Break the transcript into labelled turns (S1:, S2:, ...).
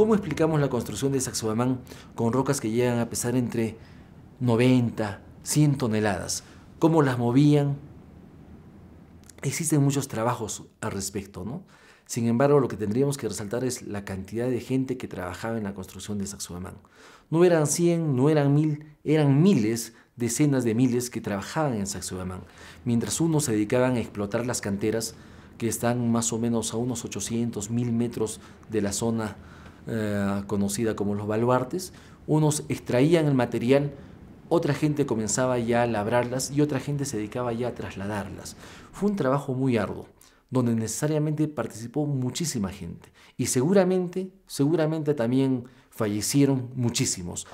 S1: ¿Cómo explicamos la construcción de Sacsayhuamán con rocas que llegan a pesar entre 90, 100 toneladas? ¿Cómo las movían? Existen muchos trabajos al respecto, ¿no? Sin embargo, lo que tendríamos que resaltar es la cantidad de gente que trabajaba en la construcción de Sacsayhuamán. No eran 100, no eran 1000, eran miles, decenas de miles que trabajaban en Sacsayhuamán, mientras unos se dedicaban a explotar las canteras que están más o menos a unos 800, 1000 metros de la zona eh, conocida como los baluartes. Unos extraían el material, otra gente comenzaba ya a labrarlas y otra gente se dedicaba ya a trasladarlas. Fue un trabajo muy arduo donde necesariamente participó muchísima gente y seguramente, seguramente también fallecieron muchísimos.